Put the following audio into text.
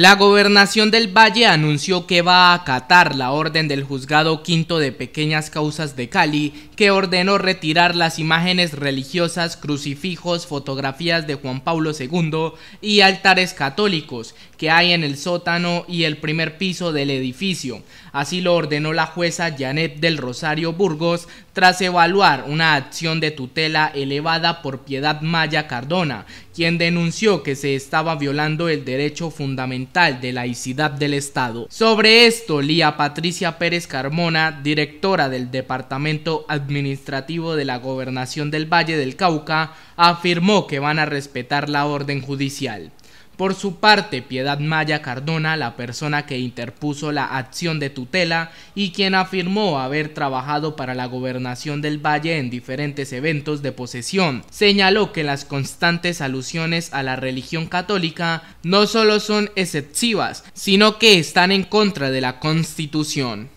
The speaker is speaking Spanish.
La gobernación del Valle anunció que va a acatar la orden del juzgado V de pequeñas causas de Cali, que ordenó retirar las imágenes religiosas, crucifijos, fotografías de Juan Pablo II y altares católicos que hay en el sótano y el primer piso del edificio. Así lo ordenó la jueza Janet del Rosario Burgos tras evaluar una acción de tutela elevada por Piedad Maya Cardona, quien denunció que se estaba violando el derecho fundamental de laicidad del Estado. Sobre esto, Lía Patricia Pérez Carmona, directora del Departamento Administrativo de la Gobernación del Valle del Cauca, afirmó que van a respetar la orden judicial. Por su parte, Piedad Maya Cardona, la persona que interpuso la acción de tutela y quien afirmó haber trabajado para la gobernación del Valle en diferentes eventos de posesión, señaló que las constantes alusiones a la religión católica no solo son excesivas, sino que están en contra de la Constitución.